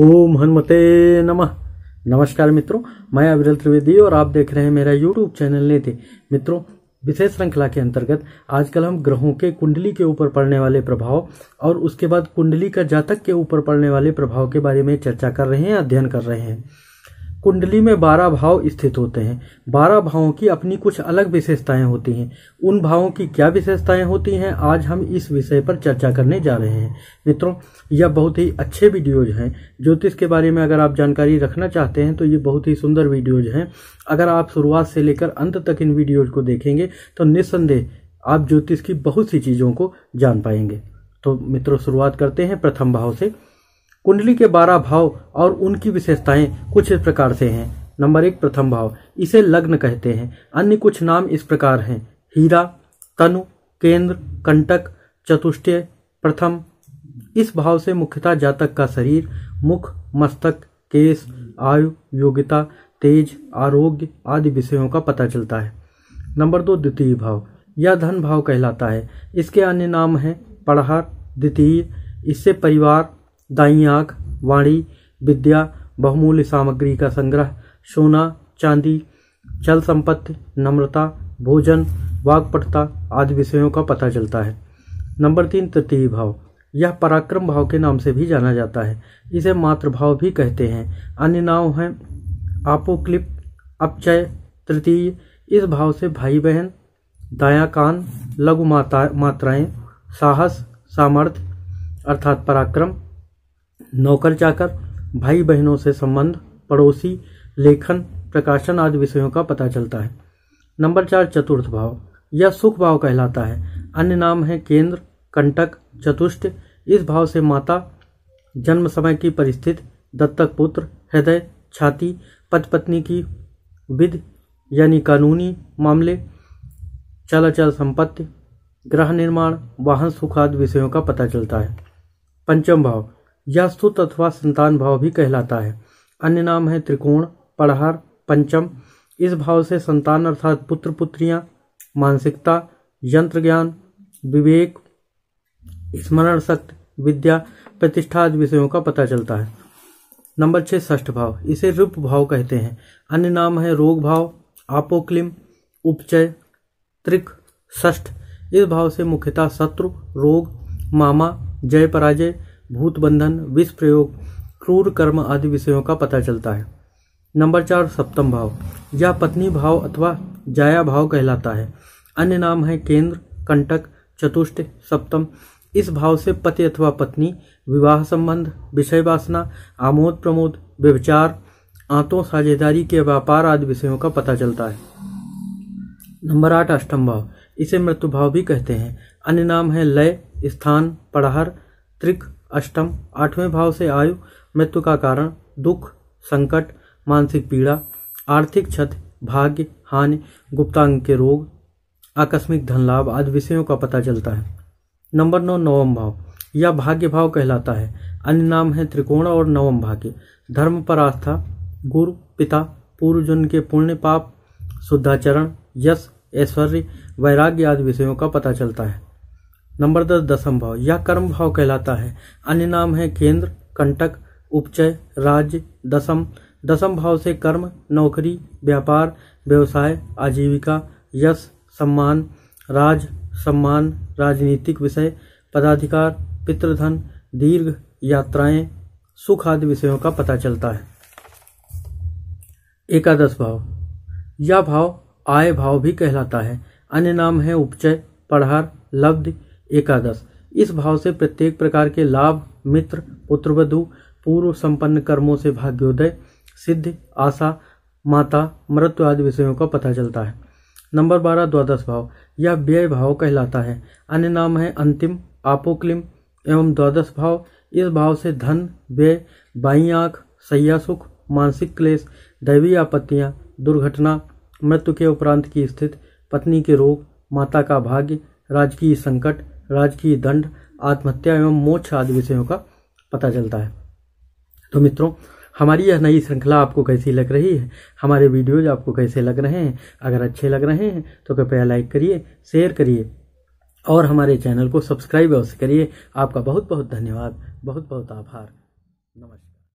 ओम हनुमते नमः नमस्कार मित्रों मैं अविरल त्रिवेदी और आप देख रहे हैं मेरा यूट्यूब चैनल ने थे मित्रों विशेष श्रृंखला के अंतर्गत आजकल हम ग्रहों के कुंडली के ऊपर पड़ने वाले प्रभाव और उसके बाद कुंडली का जातक के ऊपर पड़ने वाले प्रभाव के बारे में चर्चा कर रहे हैं अध्ययन कर रहे हैं कुंडली में बारह भाव स्थित होते हैं बारह भावों की अपनी कुछ अलग विशेषताएं होती हैं उन भावों की क्या विशेषताएं होती हैं आज हम इस विषय पर चर्चा करने जा रहे हैं मित्रों यह बहुत ही अच्छे वीडियोज हैं ज्योतिष के बारे में अगर आप जानकारी रखना चाहते हैं तो ये बहुत ही सुंदर वीडियोज हैं अगर आप शुरुआत से लेकर अंत तक इन वीडियोज को देखेंगे तो निस्संदेह आप ज्योतिष की बहुत सी चीज़ों को जान पाएंगे तो मित्रों शुरुआत करते हैं प्रथम भाव से कुंडली के बारह भाव और उनकी विशेषताएं कुछ इस प्रकार से हैं नंबर एक प्रथम भाव इसे लग्न कहते हैं अन्य कुछ नाम इस प्रकार हैं हीरा तनु केंद्र कंटक चतुष्टय प्रथम इस भाव से मुख्यतः जातक का शरीर मुख मस्तक केस आयु योग्यता तेज आरोग्य आदि विषयों का पता चलता है नंबर दो द्वितीय भाव यह धन भाव कहलाता है इसके अन्य नाम हैं पढ़ार द्वितीय इससे परिवार दाई आंख वाणी विद्या बहुमूल्य सामग्री का संग्रह सोना चांदी चल संपत्ति नम्रता भोजन वाकपटता आदि विषयों का पता चलता है नंबर तीन तृतीय भाव यह पराक्रम भाव के नाम से भी जाना जाता है इसे मातृभाव भी कहते हैं अन्य नाव हैं आपोक्लिप अपचय तृतीय इस भाव से भाई बहन दाया कान लघु माता मात्राएँ साहस सामर्थ्य अर्थात पराक्रम नौकर चाकर भाई बहनों से संबंध पड़ोसी लेखन प्रकाशन आदि विषयों का पता चलता है नंबर चार चतुर्थ भाव यह सुख भाव कहलाता है अन्य नाम है केंद्र कंटक चतुष्ट इस भाव से माता जन्म समय की परिस्थिति दत्तक पुत्र हृदय छाती पति पत्नी की विध यानी कानूनी मामले चलाचल संपत्ति ग्रह निर्माण वाहन सुख आदि विषयों का पता चलता है पंचम भाव या स्तुत अथवा संतान भाव भी कहलाता है अन्य नाम है त्रिकोण पढ़हर पंचम इस भाव से संतान अर्थात पुत्र पुत्रियां मानसिकता यंत्र ज्ञान विवेक स्मरण शक्ति विद्या प्रतिष्ठा आदि विषयों का पता चलता है नंबर छः ष्ठ भाव इसे रूप भाव कहते हैं अन्य नाम है रोग भाव आपोक्लिम उपचय त्रिक ष्ठ इस भाव से मुख्यतः शत्रु रोग मामा जय पराजय भूत बंधन विष प्रयोग क्रूर कर्म आदि विषयों का पता चलता है नंबर चार सप्तम भाव यह पत्नी भाव अथवा जाया भाव कहलाता है अन्य नाम है केंद्र कंटक चतुष्ट सप्तम इस भाव से पति अथवा पत्नी विवाह संबंध विषय वासना आमोद प्रमोद व्यवचार आंतों साझेदारी के व्यापार आदि विषयों का पता चलता है नंबर आठ अष्टम भाव इसे मृत्यु भाव भी कहते हैं अन्य नाम है लय स्थान पढ़हर त्रिक अष्टम आठवें भाव से आयु मृत्यु का कारण दुख संकट मानसिक पीड़ा आर्थिक क्षति भाग्य हानि गुप्तांग के रोग आकस्मिक धन लाभ आदि विषयों का पता चलता है नंबर नौ नवम भाव यह भाग्य भाव कहलाता है अन्य नाम है त्रिकोण और नवम भाग्य धर्म पर आस्था गुरु पिता पूर्वजन के पुण्य पाप शुद्धाचरण यश ऐश्वर्य वैराग्य आदि विषयों का पता चलता है नंबर दस दसम भाव यह कर्म भाव कहलाता है अन्य नाम है केंद्र कंटक उपचय राज्य दसम दसम भाव से कर्म नौकरी व्यापार व्यवसाय आजीविका यश सम्मान राज सम्मान राजनीतिक विषय पदाधिकार पितृधन दीर्घ यात्राएं सुख आदि विषयों का पता चलता है एकादश भाव यह भाव आय भाव भी कहलाता है अन्य नाम है उपचय पढ़ार लब्ध एकादश इस भाव से प्रत्येक प्रकार के लाभ मित्र पुत्रवधु पूर्व संपन्न कर्मों से भाग्योदय सिद्ध आशा माता मृत्यु आदि विषयों का पता चलता है नंबर बारह द्वादश भाव यह व्यय भाव कहलाता है अन्य नाम है अंतिम आपोक्लिम एवं द्वादश भाव इस भाव से धन व्यय बाई आँख सैया सुख मानसिक क्लेश दैवीय आपत्तियाँ दुर्घटना मृत्यु के उपरांत की स्थिति पत्नी के रोग माता का भाग्य राजकीय संकट राजकीय दंड आत्महत्या एवं मोक्ष आदि विषयों का पता चलता है तो मित्रों हमारी यह नई श्रृंखला आपको कैसी लग रही है हमारे वीडियोज आपको कैसे लग रहे हैं अगर अच्छे लग रहे हैं तो कृपया लाइक करिए शेयर करिए और हमारे चैनल को सब्सक्राइब अवश्य करिए आपका बहुत बहुत धन्यवाद बहुत बहुत आभार नमस्कार